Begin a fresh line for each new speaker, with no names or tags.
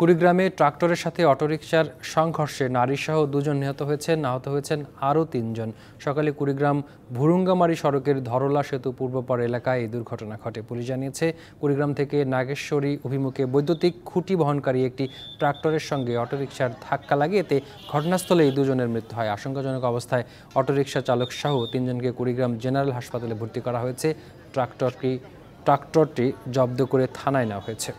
কুড়িগ্রামে ট্রাক্টরের সাথে অটোরিকশার সংঘর্ষে নারীসহ দুজন নিহত হয়েছেন আহত হয়েছেন আরও তিনজন সকালে কুড়িগ্রাম ভুরুঙ্গামারি সড়কের ধরলা সেতু পূর্বপর এলাকায় এই দুর্ঘটনা ঘটে পুলিশ জানিয়েছে কুড়িগ্রাম থেকে নাগেশ্বরী অভিমুখে বৈদ্যুতিক খুঁটি বহনকারী একটি ট্রাক্টরের সঙ্গে অটোরিকশার ধাক্কা লাগে এতে ঘটনাস্থলে এই দুজনের মৃত্যু হয় আশঙ্কাজনক অবস্থায় অটোরিকশা চালক সহ তিনজনকে কুড়িগ্রাম জেনারেল হাসপাতালে ভর্তি করা হয়েছে ট্রাক্টরটি ট্রাক্টরটি জব্দ করে থানায় নেওয়া হয়েছে